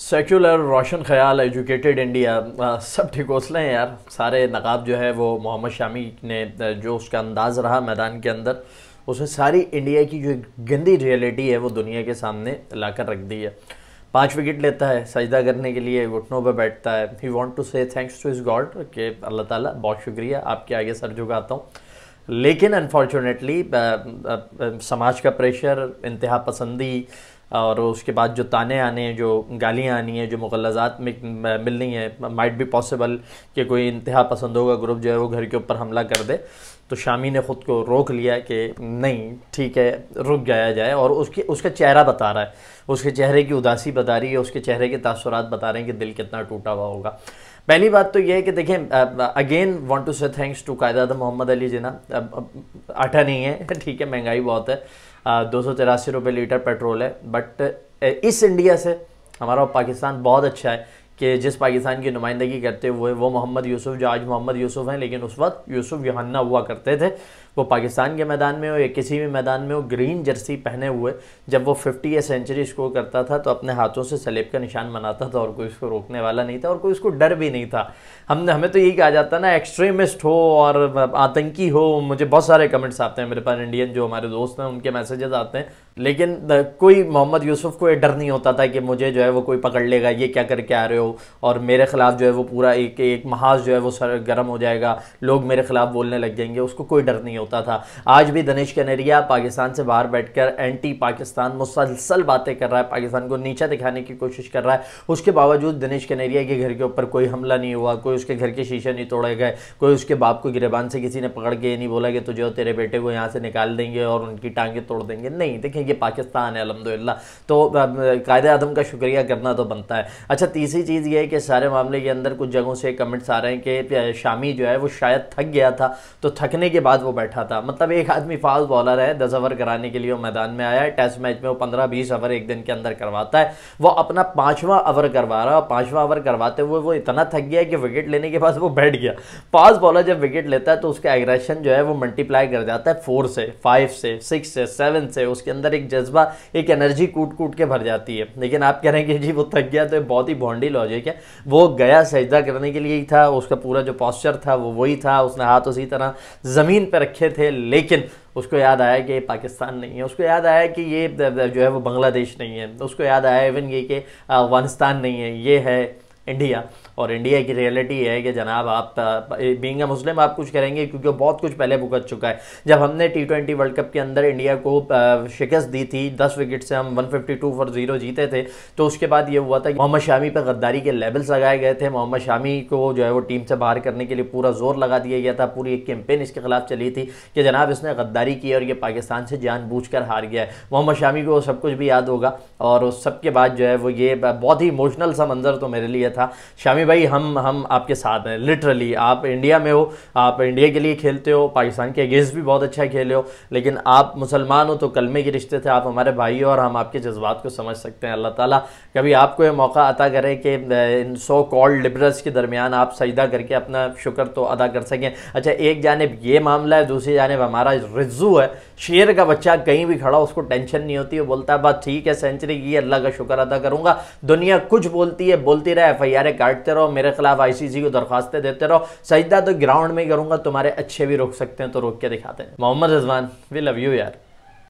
secular रोशन ख्याल educated India सब सब हौसले हैं यार सारे नकाब जो है वो मोहम्मद शामी ने uh, जो उसका अंदाज रहा मैदान के अंदर उसने सारी इंडिया की जो गंदी रियलिटी है वो दुनिया के सामने ला कर रख दी है पाँच विकेट लेता है सजदा करने के लिए घुटनों पर बैठता है he want to say thanks to is God के अल्लाह ताला बहुत शुक्रिया आपके आगे सर झुकाता हूँ लेकिन अनफॉर्चुनेटली uh, uh, समाज का प्रेशर इंतहा पसंदी और उसके बाद जो ताने आने हैं जो गालियाँ आनी हैं जो मुगलजात में मिलनी है माइट भी पॉसिबल कि कोई इंतहा पसंदों का ग्रुप जो है वो घर के ऊपर हमला कर दे तो शामी ने ख़ुद को रोक लिया कि नहीं ठीक है रुक जाया जाए और उसके उसका चेहरा बता रहा है उसके चेहरे की उदासी बता रही है उसके चेहरे के तासरात बता रहे हैं कि दिल कितना टूटा हुआ होगा पहली बात तो यह है कि देखिए again want to say thanks to कायदादा मोहम्मद अली जिना आटा नहीं है ठीक है महंगाई बहुत है दो सौ तिरासी रुपये लीटर पेट्रोल है बट इस इंडिया से हमारा पाकिस्तान बहुत अच्छा है कि जिस पाकिस्तान की नुमाइंदगी करते हुए वो मोहम्मद यूसुफ जो आज मोहम्मद यूसुफ हैं लेकिन उस वक्त यूसुफ यहन्ना हुआ करते थे वो पाकिस्तान के मैदान में हो या किसी भी मैदान में हो ग्रीन जर्सी पहने हुए जब वो फिफ्टी या सेंचुरी स्कोर करता था तो अपने हाथों से सलेब का निशान मनाता था और कोई उसको रोकने वाला नहीं था और कोई उसको डर भी नहीं था हमने हमें तो यही कहा जाता ना एक्सट्रीमिस्ट हो और आतंकी हो मुझे बहुत सारे कमेंट्स आते हैं मेरे पास इंडियन जो हमारे दोस्त हैं उनके मैसेजेस आते हैं लेकिन कोई मोहम्मद यूसुफ को ये डर नहीं होता था कि मुझे जो है वो कोई पकड़ लेगा ये क्या करके आ रहे हो और मेरे ख़िलाफ़ जो है वो पूरा एक एक महाज जो है वो सर गर्म हो जाएगा लोग मेरे ख़िलाफ़ बोलने लग जाएंगे उसको कोई डर नहीं होता था आज भी दनेश कनेरिया पाकिस्तान से बाहर बैठ कर एंटी पाकिस्तान मुसलसल बातें कर रहा है पाकिस्तान को नीचा दिखाने की कोशिश कर रहा है उसके बावजूद दिनेश कनेरिया के घर के ऊपर कोई हमला नहीं हुआ कोई उसके घर के शीशे नहीं तोड़े गए कोई उसके बाप को गिरबान से किसी ने पकड़ के नहीं बोला कि तुझे तेरे बेटे को यहाँ से निकाल देंगे और उनकी टांगे तोड़ देंगे नहीं देखेंगे ये पाकिस्तान है अलहमदिल्ला तो कायद आदम का शुक्रिया करना तो बनता है अच्छा तीसरी चीज़ ये है कि सारे मामले के अंदर कुछ जगहों से कमेंट्स आ रहे हैं कि शामी जो है वो शायद थक गया था तो थकने के बाद वो बैठा था मतलब एक आदमी फास्ट बॉलर है दस ओवर कराने के लिए वो मैदान में आया है टेस्ट मैच में वो पंद्रह बीस ओवर एक दिन के अंदर करवाता है वो अपना पाँचवा ओवर करवा रहा है पाँचवा ओवर करवाते हुए वो इतना थक गया कि विकेट लेने के बाद वो बैठ गया पास बॉलर जब विकेट लेता है तो उसका एग्रेशन जो है वो मल्टीप्लाई कर जाता है फोर से फाइव से सिक्स से सेवन से उसके अंदर एक जज्बा एक एनर्जी कूट कूट के भर जाती है लेकिन आप कह रहे हैं कि जी वो थक गया तो बहुत ही बॉन्डी लॉजिक है वो गया सजदा करने के लिए ही था उसका पूरा जो पॉस्चर था वो वही था उसने हाथ उसी तरह ज़मीन पर रखे थे लेकिन उसको याद आया कि ये पाकिस्तान नहीं है उसको याद आया कि ये जो है वो बांग्लादेश नहीं है उसको याद आया इवन ये कि अफगानिस्तान नहीं है ये है इंडिया और इंडिया की रियलिटी है कि जनाब आप बींग मुस्लिम आप कुछ करेंगे क्योंकि वो बहुत कुछ पहले भुगत चुका है जब हमने टी ट्वेंटी वर्ल्ड कप के अंदर इंडिया को शिकस्त दी थी दस विकेट से हम 152 फॉर जीरो जीते थे तो उसके बाद ये हुआ था कि मोहम्मद शामी पर गद्दारी के लेवल्स लगाए गए थे मोहम्मद शामी को जो है वो टीम से बाहर करने के लिए पूरा जोर लगा दिया गया था पूरी एक कैंपेन इसके खिलाफ चली थी कि जनाब इसने गद्दारी की और ये पाकिस्तान से जान हार गया है मोहम्मद शामी को सब कुछ भी याद होगा और उस सब के बाद जो है वो ये बहुत ही इमोशनल सा मंजर तो मेरे लिए था था शामी भाई हम हम आपके साथ हैं लिटरली आप इंडिया में हो आप इंडिया के लिए खेलते हो पाकिस्तान के अगेंस्ट भी बहुत अच्छा खेले हो लेकिन आप मुसलमान हो तो कलमे के रिश्ते थे आप हमारे भाई हो और हम आपके जज्बात को समझ सकते हैं अल्लाह ताली कभी आपको ये मौका अता करें कि इन सो कॉल्ड लिबरल्स के दरमियान आप सजदा करके अपना शुक्र तो अदा कर सकें अच्छा एक जानब ये मामला है दूसरी जानब हमारा रिज्जू है शेर का बच्चा कहीं भी खड़ा उसको टेंशन नहीं होती वो बोलता है बात ठीक है सेंचुरी की अल्लाह का शुक्र अदा करूंगा दुनिया कुछ बोलती है बोलती रहे एफ आई आर काटते रहो मेरे खिलाफ आई सी सी को दरखास्तें देते रहो सजदा तो ग्राउंड में ही करूँगा तुम्हारे अच्छे भी रोक सकते हैं तो रोक के दिखाते हैं Mohammad Rizwan we love you यार